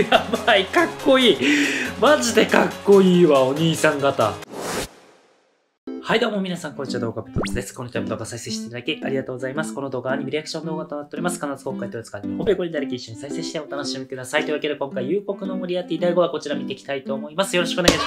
やばいかっこいいマジでかっこいいわお兄さん方はいどうも皆さん、こんにちは。動画ピトツです。この度動画再生していただきありがとうございます。この動画はアニメリアクション動画となっております。必ず公開と使ってほべこりだらけ一緒に再生してお楽しみください。というわけで今回、夕刻のモリアティ第5話こちら見ていきたいと思います。よろしくお願いしま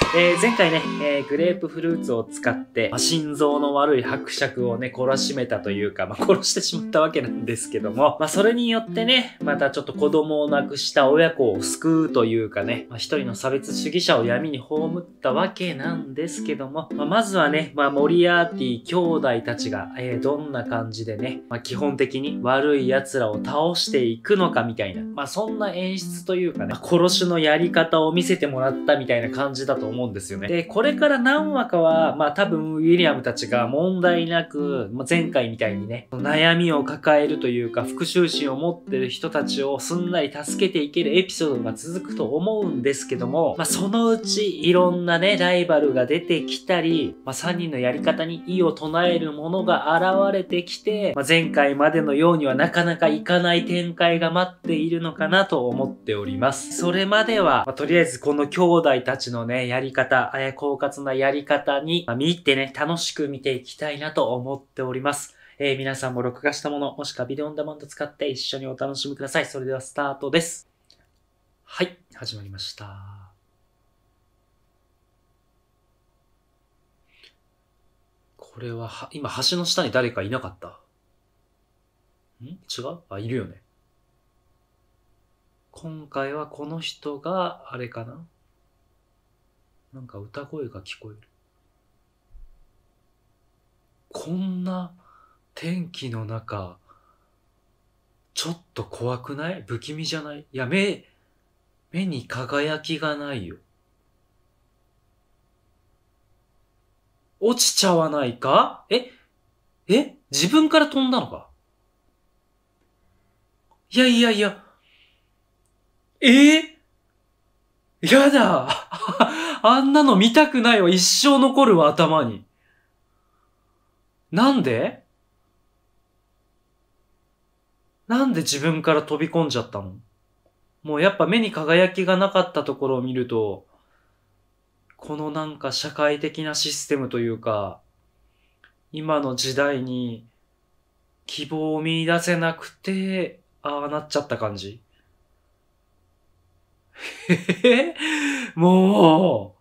す。えー、前回ね、えー、グレープフルーツを使って、まあ、心臓の悪い伯爵をね、懲らしめたというか、まあ、殺してしまったわけなんですけども、まあ、それによってね、またちょっと子供を亡くした親子を救うというかね、まあ、一人の差別主義者を闇に葬ったわけなんですけども、まあ、まずはね、まあ、モリアーティ兄弟たちが、えー、どんな感じでね、まあ、基本的に悪い奴らを倒していくのかみたいな、まあ、そんな演出というかね、まあ、殺しのやり方を見せてもらったみたいな感じだと思ううんですよね。で、これから何話かは、まあ多分ウィリアムたちが問題なく、まあ、前回みたいにね、悩みを抱えるというか、復讐心を持ってる人たちをすんなり助けていけるエピソードが続くと思うんですけども、まあそのうちいろんなね、ライバルが出てきたり、まあ3人のやり方に異を唱えるものが現れてきて、まあ、前回までのようにはなかなかいかない展開が待っているのかなと思っております。それまでは、まあ、とりあえずこの兄弟たちのね、やりり方、えー、狡猾なやり方に、まあ、見入ってね、楽しく見ていきたいなと思っております。えー、皆さんも録画したもの、もしくはビデオオンダマンド使って一緒にお楽しみください。それではスタートです。はい、始まりました。これは、は、今橋の下に誰かいなかったん違うあ、いるよね。今回はこの人が、あれかななんか歌声が聞こえる。こんな天気の中、ちょっと怖くない不気味じゃないいや、目、目に輝きがないよ。落ちちゃわないかええ自分から飛んだのかいやいやいや。えー、やだあんなの見たくないわ。一生残るわ、頭に。なんでなんで自分から飛び込んじゃったのもうやっぱ目に輝きがなかったところを見ると、このなんか社会的なシステムというか、今の時代に希望を見出せなくて、ああなっちゃった感じ。へへへ、もう、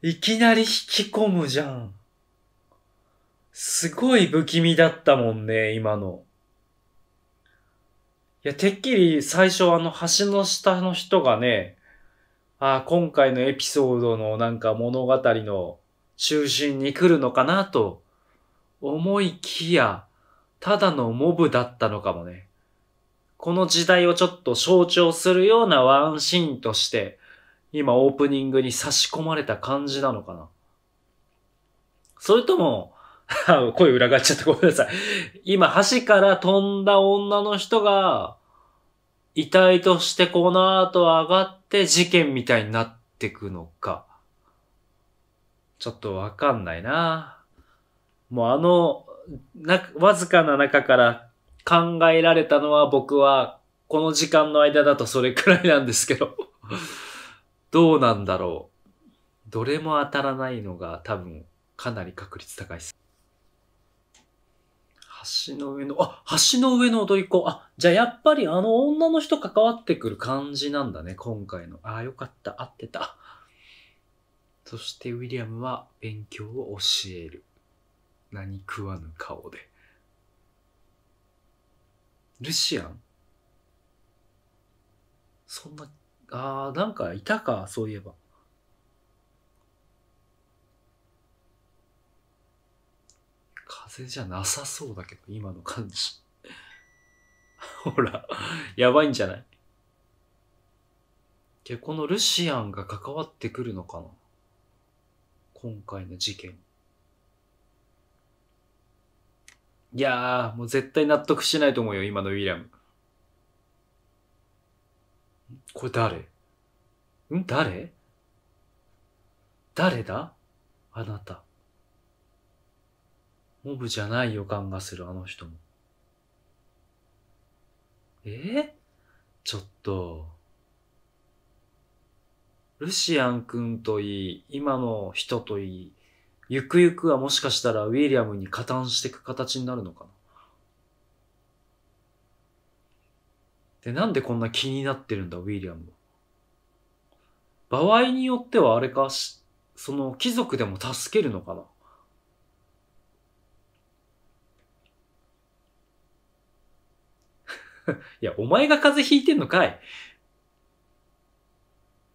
いきなり引き込むじゃん。すごい不気味だったもんね、今の。いや、てっきり最初あの橋の下の人がね、ああ、今回のエピソードのなんか物語の中心に来るのかなと思いきや、ただのモブだったのかもね。この時代をちょっと象徴するようなワンシーンとして今オープニングに差し込まれた感じなのかなそれとも、声裏返っちゃってごめんなさい。今橋から飛んだ女の人が、遺体としてこの後上がって事件みたいになってくのか。ちょっとわかんないな。もうあの、な、わずかな中から考えられたのは僕は、この時間の間だとそれくらいなんですけどどうなんだろう。どれも当たらないのが多分かなり確率高いです。橋の上の、あ、橋の上の踊り子。あ、じゃあやっぱりあの女の人関わってくる感じなんだね、今回の。ああ、よかった、合ってた。そしてウィリアムは勉強を教える。何食わぬ顔で。ルシアンそんなああ、なんかいたか、そういえば。風じゃなさそうだけど、今の感じ。ほら、やばいんじゃないで、このルシアンが関わってくるのかな今回の事件。いやー、もう絶対納得しないと思うよ、今のウィリアム。これ誰ん誰誰だあなた。モブじゃない予感がする、あの人も。えー、ちょっと。ルシアン君といい、今の人といい、ゆくゆくはもしかしたらウィリアムに加担していく形になるのかなで、なんでこんな気になってるんだ、ウィリアムは。場合によってはあれか、その貴族でも助けるのかな。いや、お前が風邪ひいてんのかい。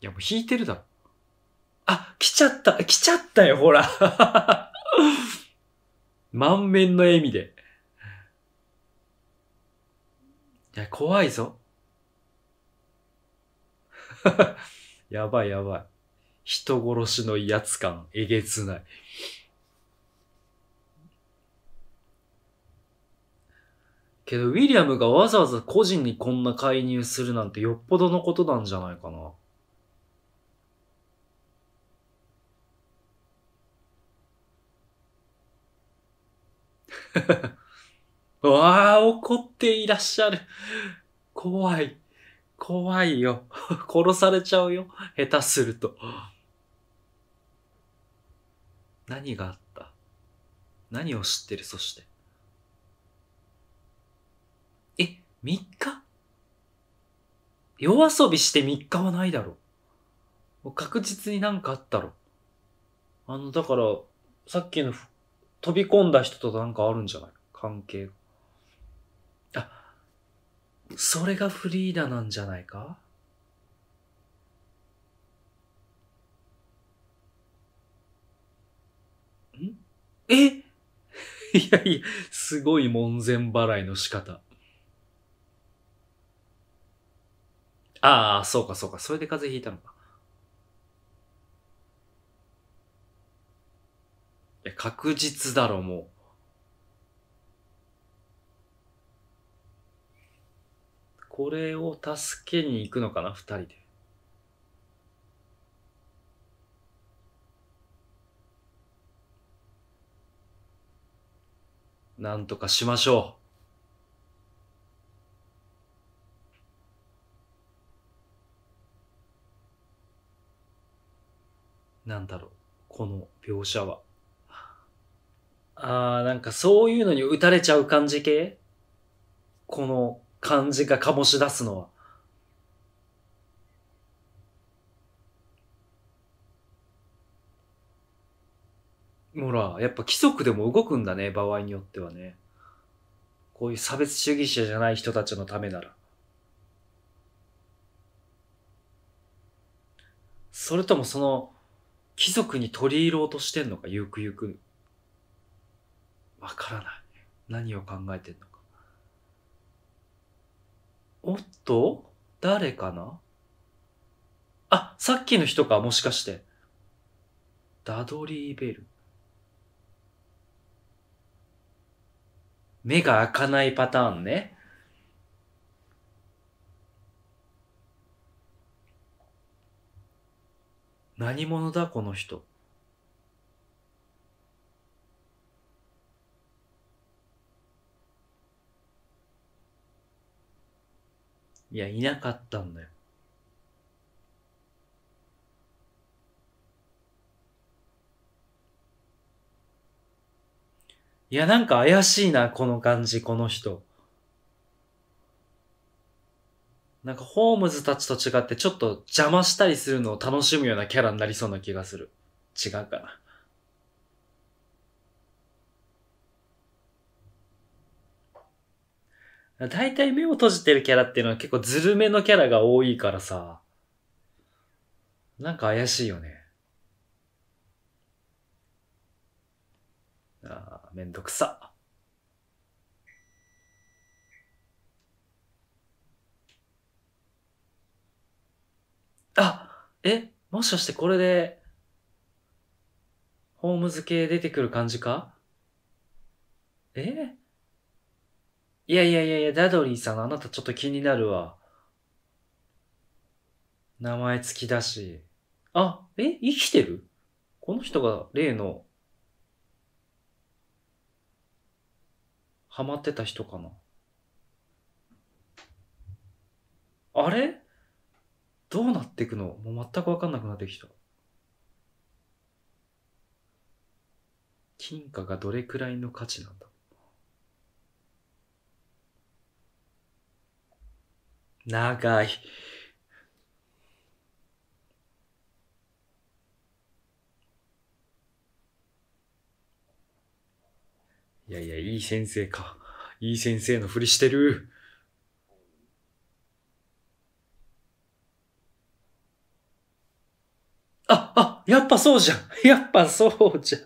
いや、もうひいてるだろ。あ、来ちゃった、来ちゃったよ、ほら。満面の笑みで。いや、怖いぞ。やばいやばい。人殺しの威圧感、えげつない。けど、ウィリアムがわざわざ個人にこんな介入するなんてよっぽどのことなんじゃないかな。わあ、怒っていらっしゃる。怖い。怖いよ。殺されちゃうよ。下手すると。何があった何を知ってるそして。え、3日夜遊びして3日はないだろう。確実になんかあったろ。あの、だから、さっきの飛び込んだ人となんかあるんじゃない関係が。それがフリーダなんじゃないかんえ いやいや、すごい門前払いの仕方。ああ、そうかそうか。それで風邪ひいたのか。いや、確実だろ、もう。これを助けに行くのかな、二人で。なんとかしましょう。なんだろう、この描写は。ああなんかそういうのに打たれちゃう感じ系この感じが醸し出すのは。ほら、やっぱ規則でも動くんだね、場合によってはね。こういう差別主義者じゃない人たちのためなら。それともその、貴族に取り入ろうとしてんのか、ゆくゆく。わからない。何を考えてんのか。おっと誰かなあ、さっきの人か、もしかして。ダドリー・ベル。目が開かないパターンね。何者だこの人。いや、いなかったんだよ。いや、なんか怪しいな、この感じ、この人。なんか、ホームズたちと違って、ちょっと邪魔したりするのを楽しむようなキャラになりそうな気がする。違うかな。大体目を閉じてるキャラっていうのは結構ずるめのキャラが多いからさ、なんか怪しいよね。ああ、めんどくさ。あ、え、もしかしてこれで、ホームズ系出てくる感じかえいやいやいやいや、ダドリーさん、あなたちょっと気になるわ。名前付きだし。あ、え生きてるこの人が例の、ハマってた人かな。あれどうなっていくのもう全くわかんなくなってきた。金貨がどれくらいの価値なんだ長い。いやいや、いい先生か。いい先生のふりしてる。あ、あ、やっぱそうじゃん。やっぱそうじゃん。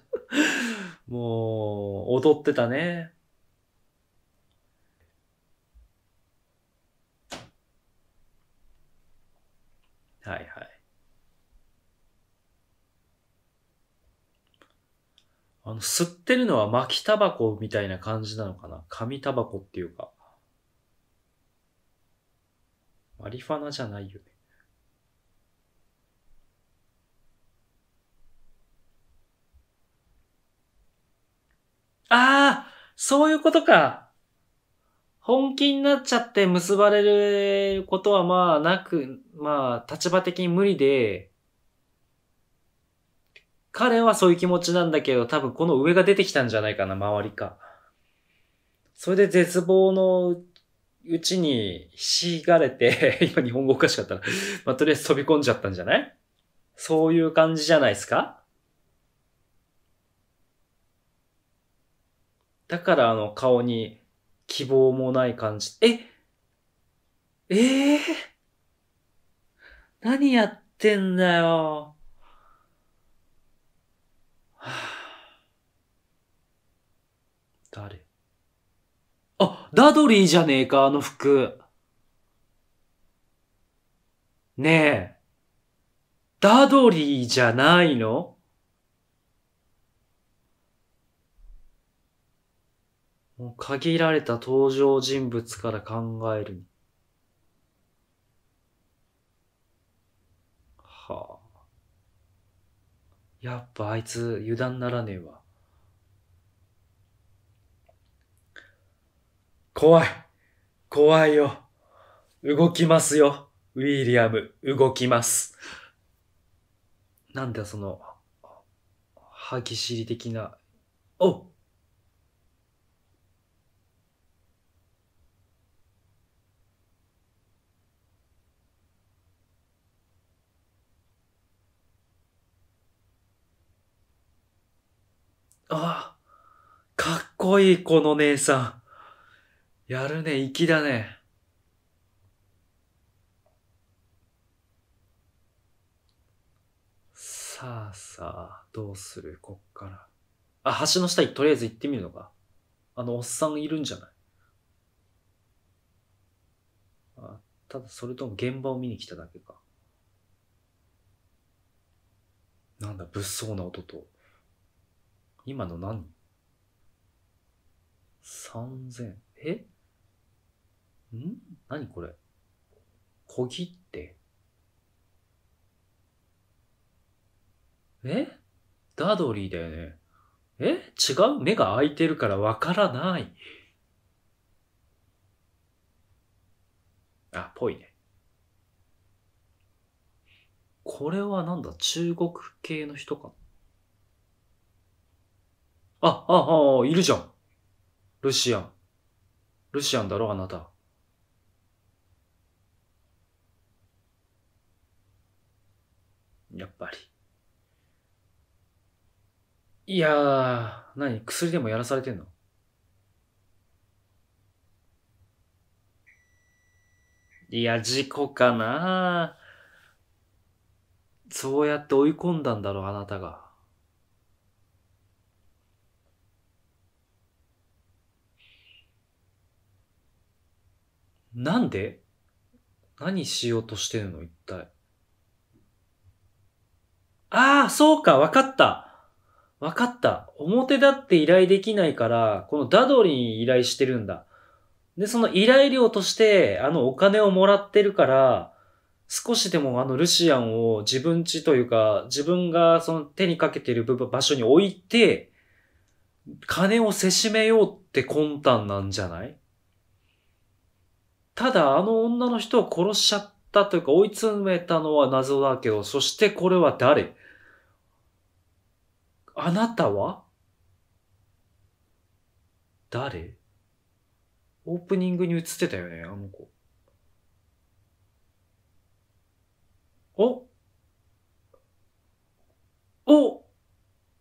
もう、踊ってたね。はいはい。あの、吸ってるのは巻きタバコみたいな感じなのかな紙タバコっていうか。マリファナじゃないよね。ああそういうことか本気になっちゃって結ばれることはまあなく、まあ立場的に無理で、彼はそういう気持ちなんだけど、多分この上が出てきたんじゃないかな、周りか。それで絶望のうちにひしがれて、今日本語おかしかったらまあ、とりあえず飛び込んじゃったんじゃないそういう感じじゃないですかだからあの顔に希望もない感じ。えええー、何やってんだよ。はあ、誰あ、ダドリーじゃねえか、あの服。ねえ、ダドリーじゃないのもう限られた登場人物から考える。はあ。やっぱあいつ油断ならねえわ。怖い怖いよ動きますよウィリアム、動きます。なんだその、歯ぎしり的な、おあかっこいい、この姉さん。やるね、粋だね。さあさあ、どうするこっから。あ、橋の下にとりあえず行ってみるのか。あの、おっさんいるんじゃないあただ、それとも現場を見に来ただけか。なんだ、物騒な音と。今の何 ?3000。えん何これ小切手。えダドリーだよね。え違う目が開いてるからわからない。あ、ぽいね。これはなんだ中国系の人かあ、あ、あ、いるじゃん。ルシアン。ルシアンだろ、あなた。やっぱり。いやー、何薬でもやらされてんのいや、事故かなそうやって追い込んだんだろう、あなたが。なんで何しようとしてるの一体。ああ、そうか、わかった。わかった。表だって依頼できないから、このダドリに依頼してるんだ。で、その依頼料として、あのお金をもらってるから、少しでもあのルシアンを自分家というか、自分がその手にかけてる部分、場所に置いて、金をせしめようって魂胆なんじゃないただ、あの女の人を殺しちゃったというか、追い詰めたのは謎だけど、そしてこれは誰あなたは誰オープニングに映ってたよね、あの子。おお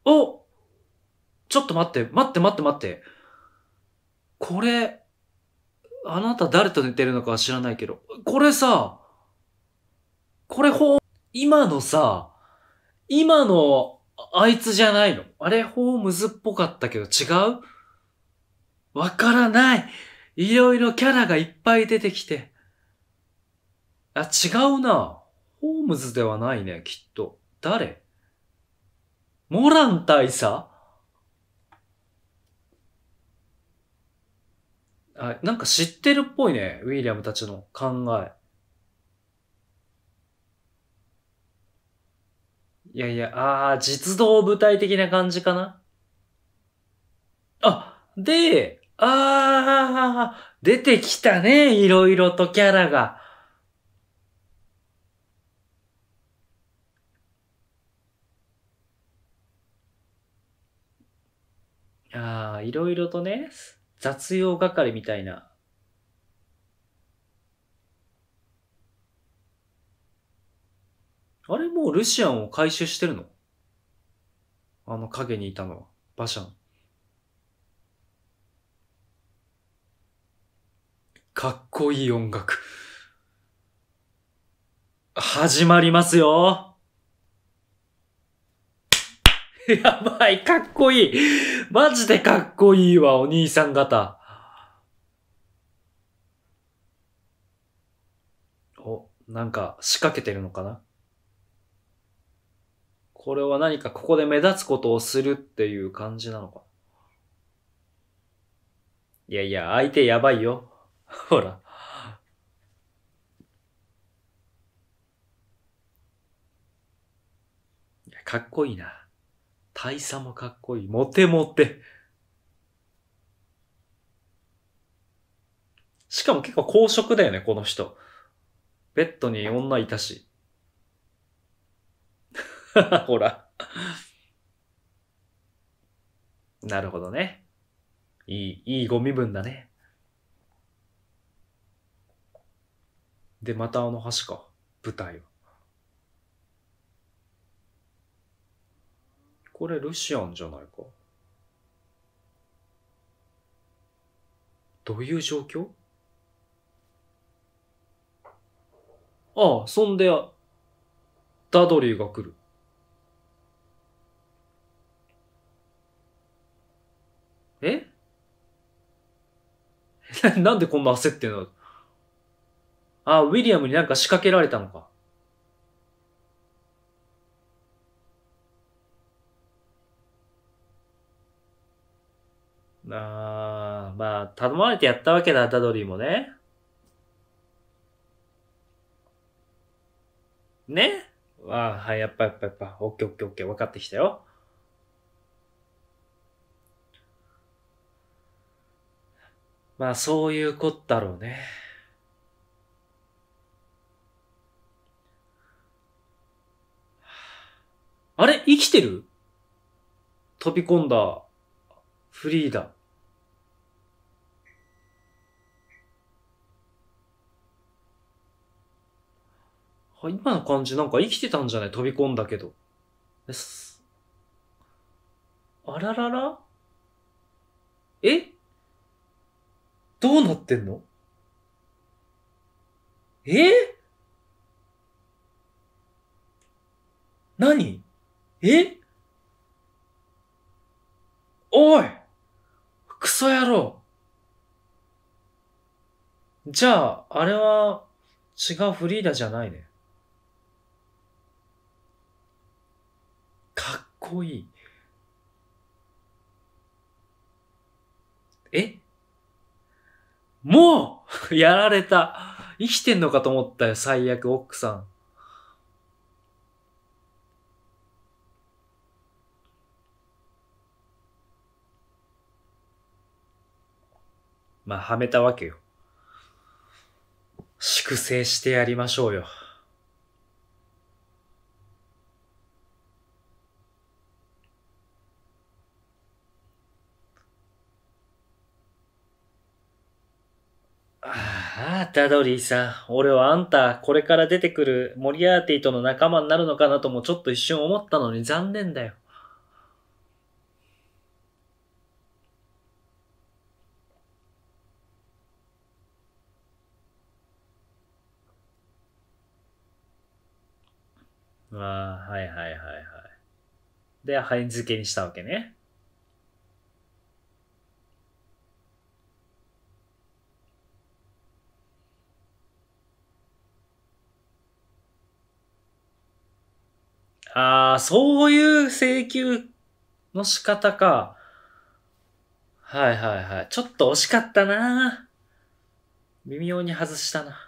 おちょっと待って、待って待って待って。これ、あなた誰と寝てるのかは知らないけど、これさ、これほ、今のさ、今の、あいつじゃないのあれ、ホームズっぽかったけど違うわからないいろいろキャラがいっぱい出てきて。あ、違うな。ホームズではないね、きっと。誰モラン大佐あなんか知ってるっぽいね、ウィリアムたちの考え。いやいや、あー、実動舞台的な感じかな。あ、で、あー、出てきたね、いろいろとキャラが。ああ、いろいろとね、雑用係みたいな。あれもうルシアンを回収してるのあの影にいたのは、バシャン。かっこいい音楽。始まりますよやばい、かっこいい マジでかっこいいわ、お兄さん方。お、なんか仕掛けてるのかなこれは何かここで目立つことをするっていう感じなのかいやいや、相手やばいよ。ほら。かっこいいな。大佐もかっこいい。モテモテ。しかも結構公職だよね、この人。ベッドに女いたし。ほら。なるほどね。いい、いいご身分だね。で、またあの橋か。舞台は。これルシアンじゃないか。どういう状況ああ、そんで、ダドリーが来る。え なんでこんな焦ってんのああ、ウィリアムになんか仕掛けられたのか。まあ、頼まれてやったわけだ、ダドリーもね。ねああ、はい、やっぱやっぱやっぱ、オッケーオッケーオッケー、分かってきたよ。まあ、そういうことだろうね。あれ生きてる飛び込んだ、フリーダ。今の感じなんか生きてたんじゃない飛び込んだけど。あらららえどうなってんのえ何えおいクソ野郎じゃあ、あれは違うフリーダじゃないね。こいい。えもう やられた。生きてんのかと思ったよ、最悪、奥さん。まあ、はめたわけよ。粛清してやりましょうよ。ああ、ダドリーさん。俺はあんた、これから出てくるモリアーティとの仲間になるのかなともちょっと一瞬思ったのに残念だよ。ああ、はいはいはいはい。で、灰付けにしたわけね。あ、そういう請求の仕方か。はいはいはい。ちょっと惜しかったな微妙に外したな。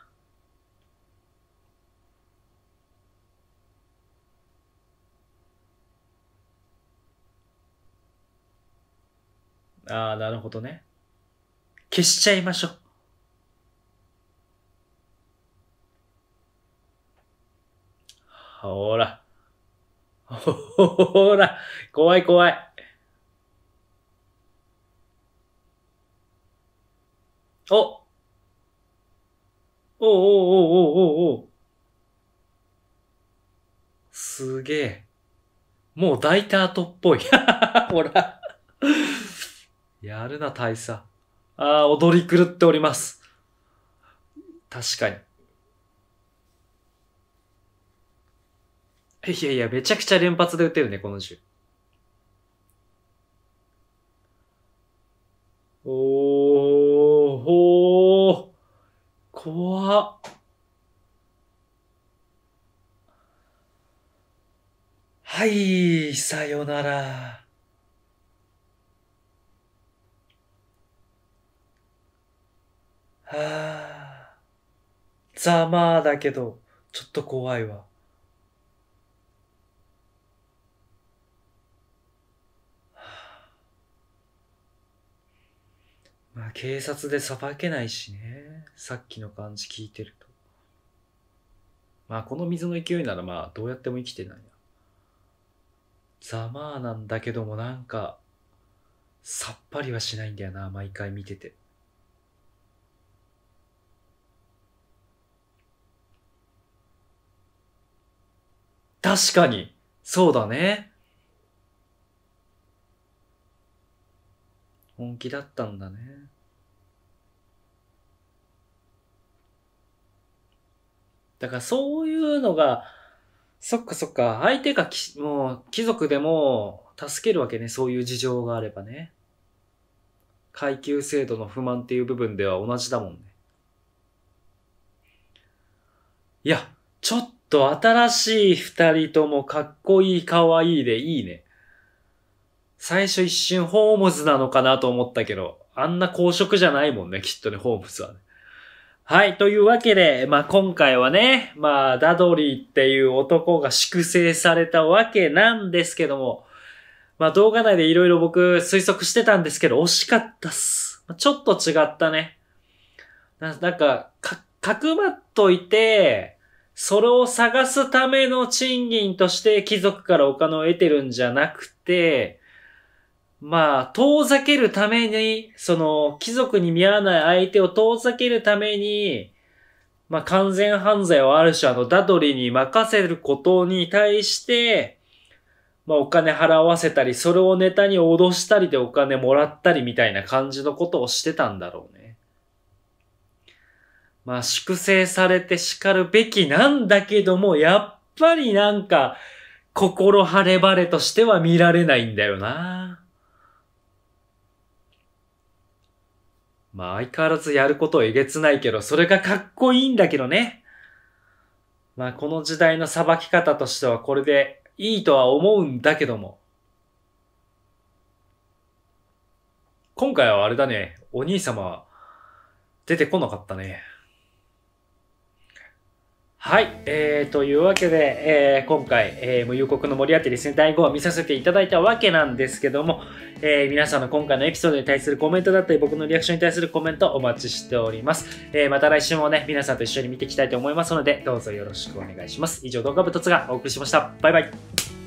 ああ、なるほどね。消しちゃいましょう。ほら。ほら、怖い怖い。おおおおおおおすげえ。もう大タートっぽい。ほら。やるな、大佐。ああ、踊り狂っております。確かに。いやいや、めちゃくちゃ連発で打てるね、この銃。おー、ほー、怖っ。はい、さよなら。はあ、ざまあだけど、ちょっと怖いわ。まあ、警察で裁けないしね。さっきの感じ聞いてると。まあ、この水の勢いならまあ、どうやっても生きてないな。ざまあなんだけどもなんか、さっぱりはしないんだよな、毎回見てて。確かに、そうだね。本気だったんだねだからそういうのがそっかそっか相手がもう貴族でも助けるわけねそういう事情があればね階級制度の不満っていう部分では同じだもんねいやちょっと新しい二人ともかっこいいかわいいでいいね最初一瞬ホームズなのかなと思ったけど、あんな公職じゃないもんね、きっとね、ホームズはね。はい。というわけで、まあ、今回はね、まあ、ダドリーっていう男が粛清されたわけなんですけども、まあ、動画内で色々僕推測してたんですけど、惜しかったっす。ちょっと違ったね。なんか、か、くまっといて、それを探すための賃金として貴族からお金を得てるんじゃなくて、まあ、遠ざけるために、その、貴族に見合わない相手を遠ざけるために、まあ、完全犯罪をある種、あの、ダドリに任せることに対して、まあ、お金払わせたり、それをネタに脅したりでお金もらったりみたいな感じのことをしてたんだろうね。まあ、粛清されて叱るべきなんだけども、やっぱりなんか、心晴れ晴れとしては見られないんだよな。まあ相変わらずやることえげつないけど、それがかっこいいんだけどね。まあこの時代の裁き方としてはこれでいいとは思うんだけども。今回はあれだね、お兄様は出てこなかったね。はい、えー、というわけで、えー、今回、えー、無国の森当てですね、第5話見させていただいたわけなんですけども、えー、皆さんの今回のエピソードに対するコメントだったり、僕のリアクションに対するコメントお待ちしております。えー、また来週もね、皆さんと一緒に見ていきたいと思いますので、どうぞよろしくお願いします。以上、動画部とつがお送りしました。バイバイ。